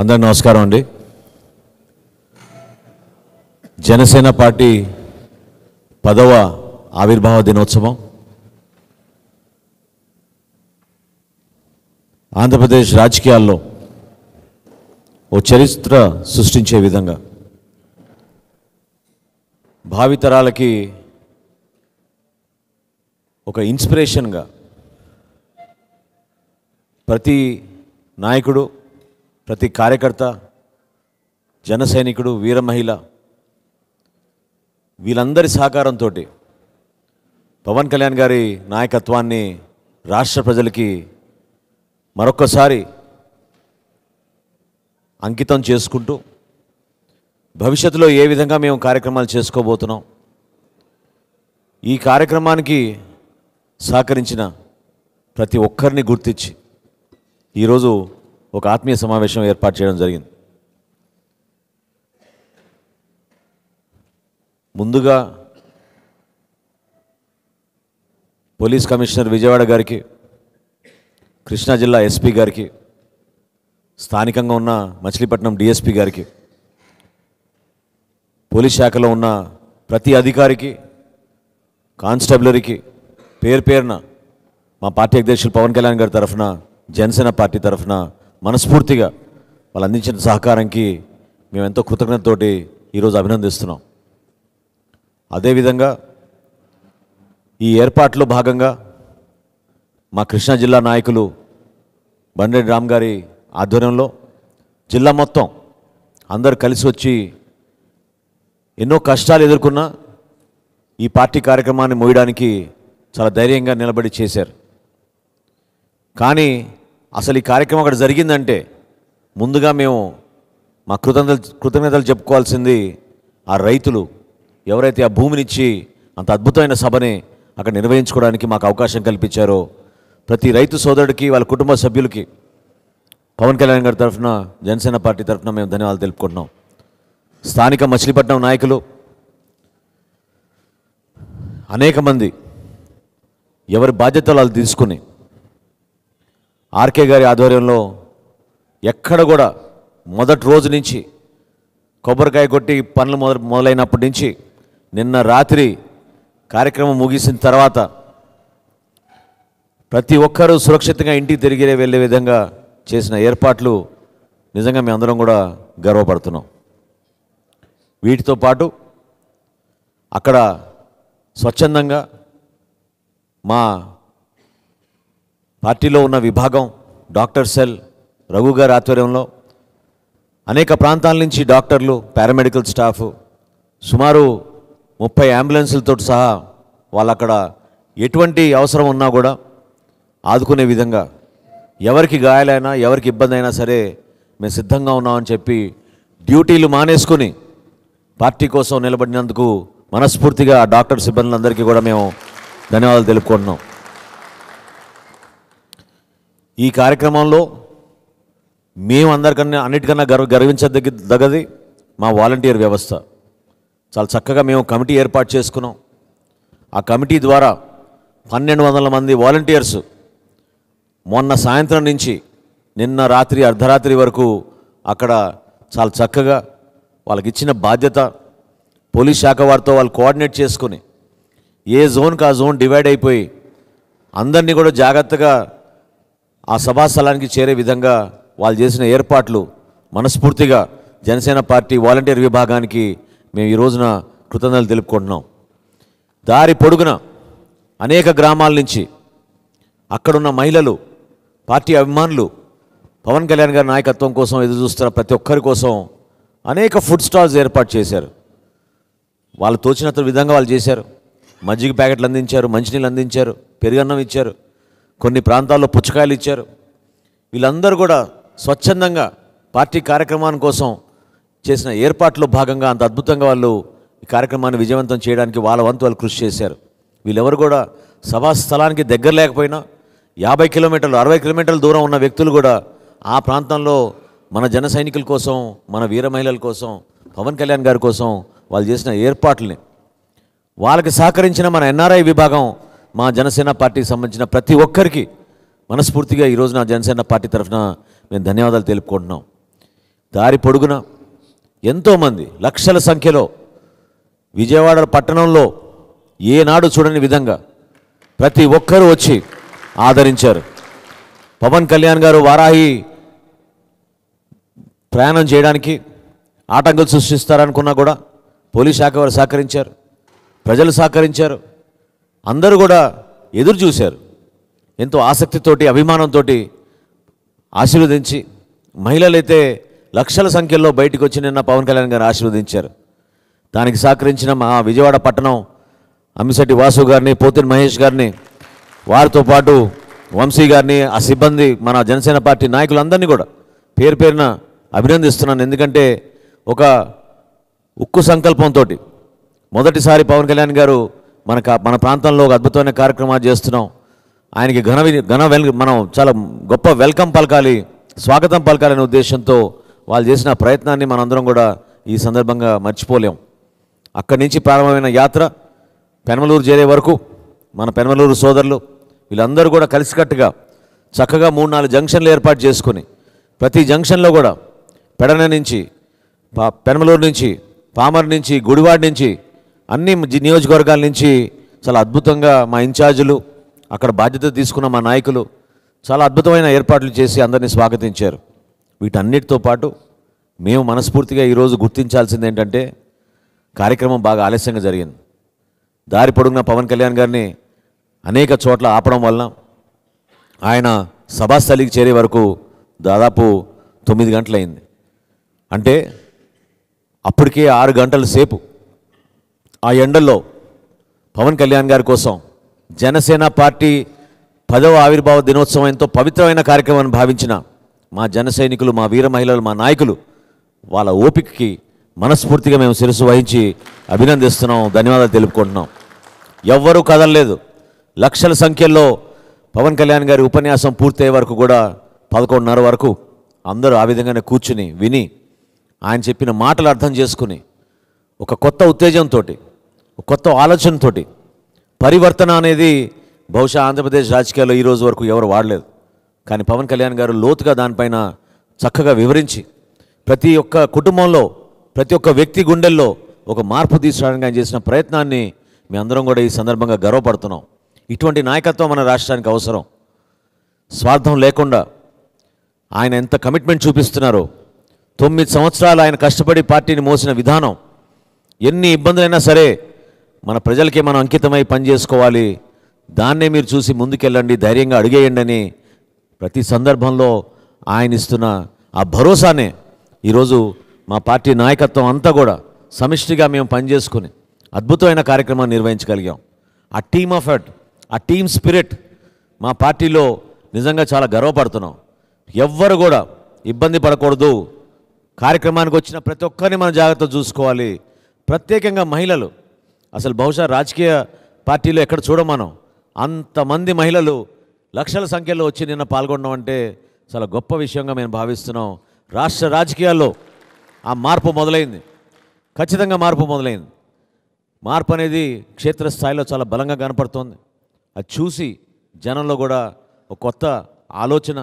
అందరు నమస్కారం అండి జనసేన పార్టీ పదవ ఆవిర్భావ దినోత్సవం ఆంధ్రప్రదేశ్ రాజకీయాల్లో ఓ చరిత్ర సృష్టించే విధంగా భావితరాలకి ఒక ఇన్స్పిరేషన్గా ప్రతి నాయకుడు ప్రతి కార్యకర్త జన సైనికుడు వీర మహిళ వీళ్ళందరి సహకారంతో పవన్ కళ్యాణ్ గారి నాయకత్వాన్ని రాష్ట్ర ప్రజలకి మరొక్కసారి అంకితం చేసుకుంటూ భవిష్యత్తులో ఏ విధంగా మేము కార్యక్రమాలు చేసుకోబోతున్నాం ఈ కార్యక్రమానికి సహకరించిన ప్రతి ఒక్కరిని గుర్తించి ఈరోజు ఒక ఆత్మీయ సమావేశం ఏర్పాటు చేయడం జరిగింది ముందుగా పోలీస్ కమిషనర్ విజయవాడ గారికి కృష్ణా జిల్లా ఎస్పీ గారికి స్థానికంగా ఉన్న మచిలీపట్నం డిఎస్పీ గారికి పోలీస్ శాఖలో ఉన్న ప్రతి అధికారికి కానిస్టేబులరీకి పేరు పేరున మా పార్టీ అధ్యక్షులు పవన్ కళ్యాణ్ గారి తరఫున జనసేన పార్టీ తరఫున మనస్ఫూర్తిగా వాళ్ళు అందించిన సహకారంకి మేము ఎంతో కృతజ్ఞతతోటి ఈరోజు అభినందిస్తున్నాం అదేవిధంగా ఈ ఏర్పాట్లో భాగంగా మా కృష్ణా జిల్లా నాయకులు బండెడ్ రామ్ గారి ఆధ్వర్యంలో జిల్లా మొత్తం అందరు కలిసి వచ్చి ఎన్నో కష్టాలు ఎదుర్కొన్నా ఈ పార్టీ కార్యక్రమాన్ని మోయడానికి చాలా ధైర్యంగా నిలబడి చేశారు కానీ అసలు ఈ కార్యక్రమం అక్కడ జరిగిందంటే ముందుగా మేము మా కృతజ్ఞతలు కృతజ్ఞతలు చెప్పుకోవాల్సింది ఆ రైతులు ఎవరైతే ఆ భూమినిచ్చి అంత అద్భుతమైన సభని అక్కడ నిర్వహించుకోవడానికి మాకు అవకాశం కల్పించారో ప్రతి రైతు సోదరుడికి వాళ్ళ కుటుంబ సభ్యులకి పవన్ కళ్యాణ్ గారి తరఫున జనసేన పార్టీ తరఫున మేము ధన్యవాదాలు తెలుపుకుంటున్నాం స్థానిక మచిలీపట్నం నాయకులు అనేక మంది ఎవరి బాధ్యతలు వాళ్ళు తీసుకుని ఆర్కే గారి ఆధ్వర్యంలో ఎక్కడ కూడా మొదటి రోజు నుంచి కొబ్బరికాయ కొట్టి పనులు మొద మొదలైనప్పటి నుంచి నిన్న రాత్రి కార్యక్రమం ముగిసిన తర్వాత ప్రతి ఒక్కరూ సురక్షితంగా ఇంటికి తిరిగి వెళ్ళే విధంగా చేసిన ఏర్పాట్లు నిజంగా మేము అందరం కూడా గర్వపడుతున్నాం వీటితో పాటు అక్కడ స్వచ్ఛందంగా మా పార్టీలో ఉన్న విభాగం డాక్టర్ సెల్ రఘు గారి ఆధ్వర్యంలో అనేక ప్రాంతాల నుంచి డాక్టర్లు పారామెడికల్ స్టాఫ్ సుమారు ముప్పై అంబులెన్సులతో సహా వాళ్ళక్కడ ఎటువంటి అవసరం ఉన్నా కూడా ఆదుకునే విధంగా ఎవరికి గాయాలైనా ఎవరికి ఇబ్బంది అయినా సరే మేము సిద్ధంగా ఉన్నామని చెప్పి డ్యూటీలు మానేసుకుని పార్టీ కోసం నిలబడినందుకు మనస్ఫూర్తిగా డాక్టర్ సిబ్బందులందరికీ కూడా మేము ధన్యవాదాలు తెలుపుకుంటున్నాం ఈ కార్యక్రమంలో మేము అందరికన్నా అన్నిటికన్నా గర్వ గర్వించదగ్గ దగది మా వాలంటీర్ వ్యవస్థ చాలా చక్కగా మేము కమిటీ ఏర్పాటు చేసుకున్నాం ఆ కమిటీ ద్వారా పన్నెండు వందల మంది వాలంటీర్స్ మొన్న సాయంత్రం నుంచి నిన్న రాత్రి అర్ధరాత్రి వరకు అక్కడ చాలా చక్కగా వాళ్ళకి ఇచ్చిన బాధ్యత పోలీస్ శాఖ వారితో వాళ్ళు కోఆర్డినేట్ చేసుకుని ఏ జోన్కి ఆ జోన్ డివైడ్ అయిపోయి అందరినీ కూడా జాగ్రత్తగా ఆ సభాస్థలానికి చేరే విధంగా వాళ్ళు చేసిన ఏర్పాట్లు మనస్ఫూర్తిగా జనసేన పార్టీ వాలంటీర్ విభాగానికి మేము ఈ రోజున కృతజ్ఞతలు తెలుపుకుంటున్నాం దారి పొడుగున అనేక గ్రామాల నుంచి అక్కడున్న మహిళలు పార్టీ అభిమానులు పవన్ కళ్యాణ్ గారి నాయకత్వం కోసం ఎదురు చూస్తున్న ప్రతి ఒక్కరి కోసం అనేక ఫుడ్ స్టాల్స్ ఏర్పాటు చేశారు వాళ్ళు తోచినంత విధంగా వాళ్ళు చేశారు మజ్జిగ ప్యాకెట్లు అందించారు మంచినీళ్ళు అందించారు పెరుగన్నం ఇచ్చారు కొన్ని ప్రాంతాల్లో పుచ్చకాయలు ఇచ్చారు వీళ్ళందరూ కూడా స్వచ్ఛందంగా పార్టీ కార్యక్రమాల కోసం చేసిన ఏర్పాట్లో భాగంగా అంత అద్భుతంగా వాళ్ళు ఈ కార్యక్రమాన్ని విజయవంతం చేయడానికి వాళ్ళ వంతు వాళ్ళు కృషి చేశారు వీళ్ళెవరు కూడా సభా స్థలానికి దగ్గర లేకపోయినా యాభై కిలోమీటర్లు అరవై కిలోమీటర్ల దూరం ఉన్న వ్యక్తులు కూడా ఆ ప్రాంతంలో మన జన సైనికుల కోసం మన వీర మహిళల కోసం పవన్ కళ్యాణ్ గారి కోసం వాళ్ళు చేసిన ఏర్పాట్లని వాళ్ళకి సహకరించిన మన ఎన్ఆర్ఐ విభాగం మా జనసేన పార్టీకి సంబంధించిన ప్రతి ఒక్కరికి మనస్ఫూర్తిగా ఈరోజు నా జనసేన పార్టీ తరఫున మేము ధన్యవాదాలు తెలుపుకుంటున్నాం దారి పొడుగున ఎంతోమంది లక్షల సంఖ్యలో విజయవాడ పట్టణంలో ఏనాడు చూడని విధంగా ప్రతి ఒక్కరూ వచ్చి ఆదరించారు పవన్ కళ్యాణ్ గారు వారాహి ప్రయాణం చేయడానికి ఆటంకాలు సృష్టిస్తారనుకున్నా కూడా పోలీస్ శాఖ వారు సహకరించారు ప్రజలు సహకరించారు అందరూ కూడా ఎదురు చూశారు ఎంతో ఆసక్తితోటి అభిమానంతో ఆశీర్వదించి మహిళలైతే లక్షల సంఖ్యలో బయటకు వచ్చి నిన్న పవన్ కళ్యాణ్ గారు ఆశీర్వదించారు దానికి సహకరించిన మా విజయవాడ పట్టణం అమ్మిశెట్టి వాసు గారిని పోతిన్ మహేష్ గారిని వారితో పాటు వంశీ గారిని ఆ సిబ్బంది మన జనసేన పార్టీ నాయకులందరినీ కూడా పేరు పేరున అభినందిస్తున్నాను ఎందుకంటే ఒక ఉక్కు సంకల్పంతో మొదటిసారి పవన్ కళ్యాణ్ గారు మనకు మన ప్రాంతంలో ఒక అద్భుతమైన కార్యక్రమాలు చేస్తున్నాం ఆయనకి ఘన ఘన వెల్ మనం చాలా గొప్ప వెల్కమ్ పలకాలి స్వాగతం పలకాలనే ఉద్దేశంతో వాళ్ళు చేసిన ప్రయత్నాన్ని మనందరం కూడా ఈ సందర్భంగా మర్చిపోలేం అక్కడి నుంచి ప్రారంభమైన యాత్ర పెనమలూరు చేరే వరకు మన పెనమలూరు సోదరులు వీళ్ళందరూ కూడా కలిసికట్టుగా చక్కగా మూడు నాలుగు జంక్షన్లు ఏర్పాటు చేసుకుని ప్రతి జంక్షన్లో కూడా పెడన నుంచి పెనమలూరు నుంచి పామర్ నుంచి గుడివాడ నుంచి అన్ని నియోజకవర్గాల నుంచి చాలా అద్భుతంగా మా ఇన్ఛార్జీలు అక్కడ బాధ్యత తీసుకున్న మా నాయకులు చాలా అద్భుతమైన ఏర్పాట్లు చేసి అందరినీ స్వాగతించారు వీటన్నిటితో పాటు మేము మనస్ఫూర్తిగా ఈరోజు గుర్తించాల్సింది ఏంటంటే కార్యక్రమం బాగా ఆలస్యంగా జరిగింది దారి పొడుగున పవన్ కళ్యాణ్ గారిని అనేక చోట్ల ఆపడం వలన ఆయన సభాస్థలికి చేరే వరకు దాదాపు తొమ్మిది గంటలైంది అంటే అప్పటికే ఆరు గంటల సేపు ఆ ఎండల్లో పవన్ కళ్యాణ్ గారి కోసం జనసేన పార్టీ పదవ ఆవిర్భావ దినోత్సవం ఎంతో పవిత్రమైన కార్యక్రమాన్ని భావించిన మా జన సైనికులు మా వీర మహిళలు మా నాయకులు వాళ్ళ ఓపికకి మనస్ఫూర్తిగా మేము శిరస్సు వహించి అభినందిస్తున్నాం ధన్యవాదాలు తెలుపుకుంటున్నాం ఎవ్వరూ కదలలేదు లక్షల సంఖ్యలో పవన్ కళ్యాణ్ గారి ఉపన్యాసం పూర్తయ్యే వరకు కూడా పదకొండున్నర వరకు అందరూ ఆ విధంగానే కూర్చుని విని ఆయన చెప్పిన మాటలు అర్థం చేసుకుని ఒక కొత్త ఉత్తేజంతో కొత్త ఆలోచనతోటి పరివర్తన అనేది బహుశా ఆంధ్రప్రదేశ్ రాజకీయాల్లో ఈ రోజు వరకు ఎవరు వాడలేదు కానీ పవన్ కళ్యాణ్ గారు లోతుగా దానిపైన చక్కగా వివరించి ప్రతి ఒక్క కుటుంబంలో ప్రతి ఒక్క వ్యక్తి గుండెల్లో ఒక మార్పు తీసుకురావడానికి ఆయన చేసిన ప్రయత్నాన్ని మీ అందరం కూడా ఈ సందర్భంగా గర్వపడుతున్నాం ఇటువంటి నాయకత్వం మన రాష్ట్రానికి అవసరం స్వార్థం లేకుండా ఆయన ఎంత కమిట్మెంట్ చూపిస్తున్నారో తొమ్మిది సంవత్సరాలు ఆయన కష్టపడి పార్టీని మోసిన విధానం ఎన్ని ఇబ్బందులైనా సరే మన ప్రజలకి మనం అంకితమై పనిచేసుకోవాలి దాన్నే మీరు చూసి ముందుకెళ్ళండి ధైర్యంగా అడిగేయండి అని ప్రతి సందర్భంలో ఆయన ఇస్తున్న ఆ భరోసానే ఈరోజు మా పార్టీ నాయకత్వం అంతా కూడా సమిష్టిగా మేము పనిచేసుకుని అద్భుతమైన కార్యక్రమాన్ని నిర్వహించగలిగాం ఆ టీమ్ ఎఫర్ట్ ఆ టీమ్ స్పిరిట్ మా పార్టీలో నిజంగా చాలా గర్వపడుతున్నాం ఎవ్వరు కూడా ఇబ్బంది పడకూడదు కార్యక్రమానికి వచ్చిన ప్రతి ఒక్కరిని మనం జాగ్రత్త చూసుకోవాలి ప్రత్యేకంగా మహిళలు అసలు బహుశా రాజకీయ పార్టీలో ఎక్కడ చూడమనం అంతమంది మహిళలు లక్షల సంఖ్యలో వచ్చి నిన్న పాల్గొనడం అంటే చాలా గొప్ప విషయంగా మేము భావిస్తున్నాం రాష్ట్ర రాజకీయాల్లో ఆ మార్పు మొదలైంది ఖచ్చితంగా మార్పు మొదలైంది మార్పు అనేది క్షేత్రస్థాయిలో చాలా బలంగా కనపడుతోంది అది చూసి జనంలో కూడా ఒక కొత్త ఆలోచన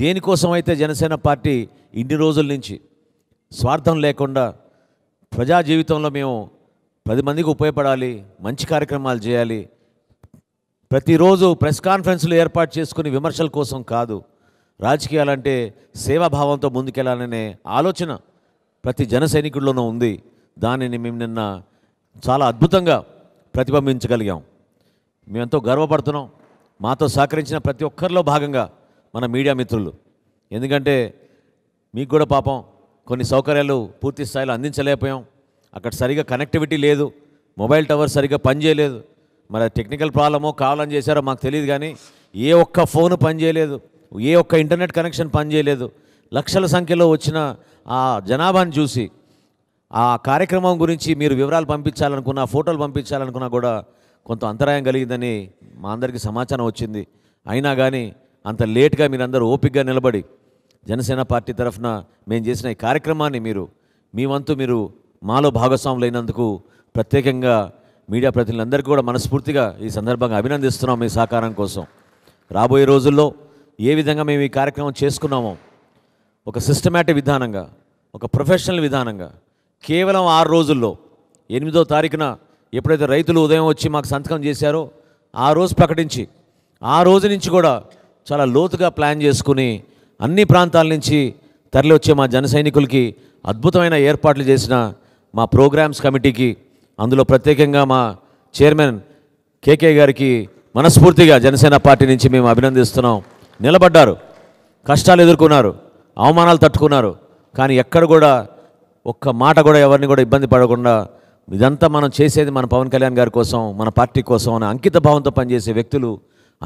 దేనికోసం అయితే జనసేన పార్టీ ఇన్ని రోజుల నుంచి స్వార్థం లేకుండా ప్రజా జీవితంలో మేము పది మందికి ఉపయోగపడాలి మంచి కార్యక్రమాలు చేయాలి ప్రతిరోజు ప్రెస్ కాన్ఫరెన్స్లు ఏర్పాటు చేసుకుని విమర్శల కోసం కాదు రాజకీయాలంటే సేవాభావంతో ముందుకెళ్ళాలనే ఆలోచన ప్రతి జన సైనికుల్లోనూ ఉంది దానిని మేము నిన్న చాలా అద్భుతంగా ప్రతిబింబించగలిగాం మేమెంతో గర్వపడుతున్నాం మాతో సహకరించిన ప్రతి ఒక్కరిలో భాగంగా మన మీడియా మిత్రులు ఎందుకంటే మీకు కూడా పాపం కొన్ని సౌకర్యాలు పూర్తి స్థాయిలో అందించలేకపోయాం అక్కడ సరిగా కనెక్టివిటీ లేదు మొబైల్ టవర్ సరిగ్గా పనిచేయలేదు మరి టెక్నికల్ ప్రాబ్లమో కావాలని చేశారో మాకు తెలియదు కానీ ఏ ఒక్క ఫోన్ పనిచేయలేదు ఏ ఒక్క ఇంటర్నెట్ కనెక్షన్ పనిచేయలేదు లక్షల సంఖ్యలో వచ్చిన ఆ జనాభాను చూసి ఆ కార్యక్రమం గురించి మీరు వివరాలు పంపించాలనుకున్న ఫోటోలు పంపించాలనుకున్నా కూడా కొంత అంతరాయం కలిగిందని మా అందరికీ సమాచారం వచ్చింది అయినా కానీ అంత లేట్గా మీరందరూ ఓపిక్గా నిలబడి జనసేన పార్టీ తరఫున మేము చేసిన ఈ కార్యక్రమాన్ని మీరు మీ వంతు మీరు మాలో భాగస్వాములైనందుకు ప్రత్యేకంగా మీడియా ప్రతినిధులందరికీ కూడా మనస్ఫూర్తిగా ఈ సందర్భంగా అభినందిస్తున్నాం మీ సహకారం కోసం రాబోయే రోజుల్లో ఏ విధంగా మేము ఈ కార్యక్రమం చేసుకున్నామో ఒక సిస్టమేటిక్ విధానంగా ఒక ప్రొఫెషనల్ విధానంగా కేవలం ఆరు రోజుల్లో ఎనిమిదో తారీఖున ఎప్పుడైతే రైతులు ఉదయం వచ్చి మాకు సంతకం చేశారో ఆ రోజు ప్రకటించి ఆ రోజు నుంచి కూడా చాలా లోతుగా ప్లాన్ చేసుకుని అన్ని ప్రాంతాల నుంచి తరలి వచ్చే మా జన సైనికులకి అద్భుతమైన ఏర్పాట్లు చేసిన మా ప్రోగ్రామ్స్ కమిటీకి అందులో ప్రత్యేకంగా మా చైర్మన్ కేకే గారికి మనస్ఫూర్తిగా జనసేన పార్టీ నుంచి మేము అభినందిస్తున్నాం నిలబడ్డారు కష్టాలు ఎదుర్కొన్నారు అవమానాలు తట్టుకున్నారు కానీ ఎక్కడ కూడా ఒక్క మాట కూడా ఎవరిని కూడా ఇబ్బంది పడకుండా ఇదంతా మనం చేసేది మన పవన్ కళ్యాణ్ గారి కోసం మన పార్టీ కోసం అనే అంకిత భావంతో పనిచేసే వ్యక్తులు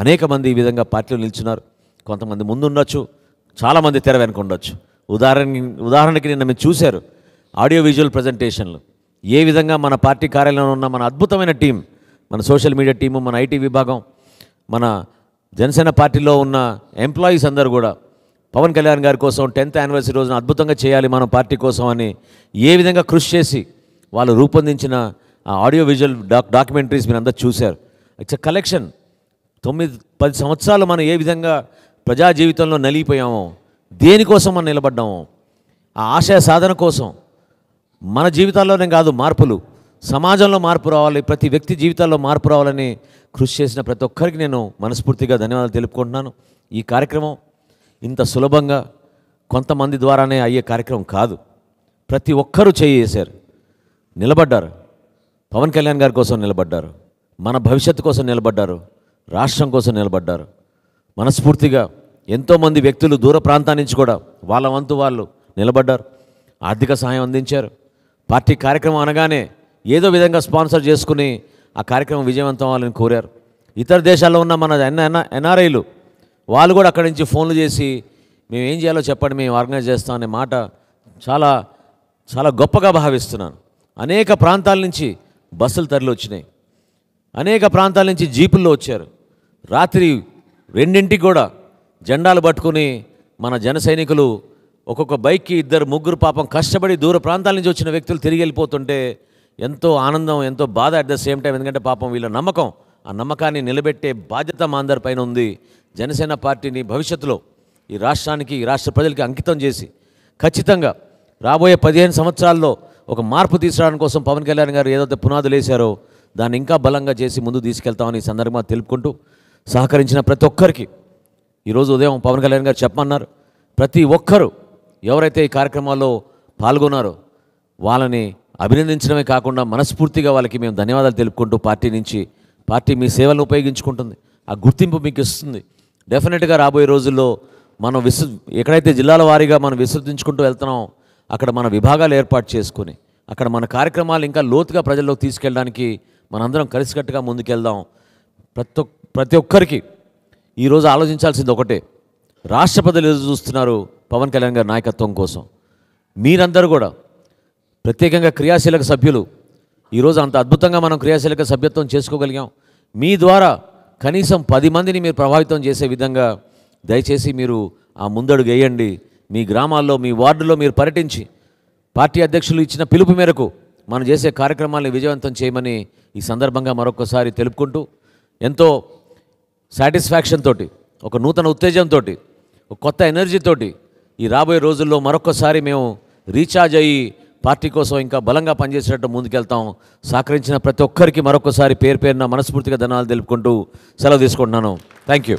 అనేక మంది ఈ విధంగా పార్టీలో నిలిచినారు కొంతమంది ముందుండొచ్చు చాలామంది తెర వెనుక ఉండొచ్చు ఉదాహరణ ఉదాహరణకి నిన్న మీరు చూశారు ఆడియో విజువల్ ప్రజెంటేషన్లు ఏ విధంగా మన పార్టీ కార్యాలయంలో ఉన్న మన అద్భుతమైన టీం మన సోషల్ మీడియా టీము మన ఐటీ విభాగం మన జనసేన పార్టీలో ఉన్న ఎంప్లాయీస్ అందరూ కూడా పవన్ కళ్యాణ్ గారి కోసం టెన్త్ యానివర్సరీ రోజున అద్భుతంగా చేయాలి మనం పార్టీ కోసం అని ఏ విధంగా కృషి చేసి వాళ్ళు రూపొందించిన ఆ ఆడియో విజువల్ డాక్ డాక్యుమెంటరీస్ మీరు అందరు చూశారు ఇట్స్ కలెక్షన్ తొమ్మిది పది సంవత్సరాలు మనం ఏ విధంగా ప్రజా జీవితంలో నలిగిపోయామో దేనికోసం మనం నిలబడ్డామో ఆ ఆశయ సాధన కోసం మన జీవితాల్లోనే కాదు మార్పులు సమాజంలో మార్పు రావాలి ప్రతి వ్యక్తి జీవితాల్లో మార్పు రావాలని కృషి చేసిన ప్రతి ఒక్కరికి నేను మనస్ఫూర్తిగా ధన్యవాదాలు తెలుపుకుంటున్నాను ఈ కార్యక్రమం ఇంత సులభంగా కొంతమంది ద్వారానే అయ్యే కార్యక్రమం కాదు ప్రతి ఒక్కరూ చేయేశారు నిలబడ్డారు పవన్ కళ్యాణ్ గారి కోసం నిలబడ్డారు మన భవిష్యత్తు కోసం నిలబడ్డారు రాష్ట్రం కోసం నిలబడ్డారు మనస్ఫూర్తిగా ఎంతోమంది వ్యక్తులు దూర ప్రాంతాల నుంచి కూడా వాళ్ళ వంతు వాళ్ళు నిలబడ్డారు ఆర్థిక సహాయం అందించారు పార్టీ కార్యక్రమం అనగానే ఏదో విధంగా స్పాన్సర్ చేసుకుని ఆ కార్యక్రమం విజయవంతం అవ్వాలని కోరారు ఇతర దేశాల్లో ఉన్న మన ఎన్ ఎన్ఆర్ఐలు వాళ్ళు కూడా అక్కడి నుంచి ఫోన్లు చేసి మేము ఏం చేయాలో చెప్పండి మేము ఆర్గనైజ్ చేస్తాం అనే మాట చాలా చాలా గొప్పగా భావిస్తున్నాను అనేక ప్రాంతాల నుంచి బస్సులు తరలి వచ్చినాయి అనేక ప్రాంతాల నుంచి జీపుల్లో వచ్చారు రాత్రి రెండింటికి కూడా జెండాలు పట్టుకుని మన జన సైనికులు ఒక్కొక్క బైక్కి ఇద్దరు ముగ్గురు పాపం కష్టపడి దూర ప్రాంతాల నుంచి వచ్చిన వ్యక్తులు తిరిగి వెళ్ళిపోతుంటే ఎంతో ఆనందం ఎంతో బాధ అట్ ద సేమ్ టైం ఎందుకంటే పాపం వీళ్ళ నమ్మకం ఆ నమ్మకాన్ని నిలబెట్టే బాధ్యత మా అందరిపైన పైన ఉంది జనసేన పార్టీని భవిష్యత్తులో ఈ రాష్ట్రానికి ఈ రాష్ట్ర ప్రజలకి అంకితం చేసి ఖచ్చితంగా రాబోయే పదిహేను సంవత్సరాల్లో ఒక మార్పు తీసుకురావడం కోసం పవన్ కళ్యాణ్ గారు ఏదైతే పునాదులు వేశారో దాన్ని ఇంకా బలంగా చేసి ముందు తీసుకెళ్తామని ఈ సందర్భంగా తెలుపుకుంటూ సహకరించిన ప్రతి ఒక్కరికి ఈరోజు ఉదయం పవన్ కళ్యాణ్ గారు చెప్పమన్నారు ప్రతి ఒక్కరూ ఎవరైతే ఈ కార్యక్రమాల్లో పాల్గొన్నారో వాళ్ళని అభినందించడమే కాకుండా మనస్ఫూర్తిగా వాళ్ళకి మేము ధన్యవాదాలు తెలుపుకుంటూ పార్టీ నుంచి పార్టీ మీ సేవలను ఉపయోగించుకుంటుంది ఆ గుర్తింపు మీకు ఇస్తుంది డెఫినెట్గా రాబోయే రోజుల్లో మనం విసు ఎక్కడైతే జిల్లాల వారీగా మనం విస్తృతించుకుంటూ వెళ్తున్నామో అక్కడ మన విభాగాలు ఏర్పాటు చేసుకుని అక్కడ మన కార్యక్రమాలు ఇంకా లోతుగా ప్రజల్లోకి తీసుకెళ్ళడానికి మనందరం కలిసికట్టుగా ముందుకెళ్దాం ప్రతి ప్రతి ఒక్కరికి ఈరోజు ఆలోచించాల్సింది ఒకటే రాష్ట్ర ప్రజలు ఎదురు చూస్తున్నారు పవన్ కళ్యాణ్ గారి నాయకత్వం కోసం మీరందరూ కూడా ప్రత్యేకంగా క్రియాశీలక సభ్యులు ఈరోజు అంత అద్భుతంగా మనం క్రియాశీలక సభ్యత్వం చేసుకోగలిగాం మీ ద్వారా కనీసం పది మందిని మీరు ప్రభావితం చేసే విధంగా దయచేసి మీరు ఆ ముందడుగు వేయండి మీ గ్రామాల్లో మీ వార్డులో మీరు పర్యటించి పార్టీ అధ్యక్షులు ఇచ్చిన పిలుపు మేరకు మనం చేసే కార్యక్రమాలను విజయవంతం చేయమని ఈ సందర్భంగా మరొకసారి తెలుపుకుంటూ ఎంతో సాటిస్ఫాక్షన్ తోటి ఒక నూతన ఉత్తేజంతో కొత్త ఎనర్జీతోటి ఈ రాబోయే రోజుల్లో మరొకసారి మేము రీఛార్జ్ అయ్యి పార్టీ కోసం ఇంకా బలంగా పనిచేసేటట్టు ముందుకెళ్తాం సహకరించిన ప్రతి ఒక్కరికి మరొకసారి పేరు పేరున మనస్ఫూర్తిగా ధనాలు తెలుపుకుంటూ సెలవు తీసుకుంటున్నాను థ్యాంక్ యూ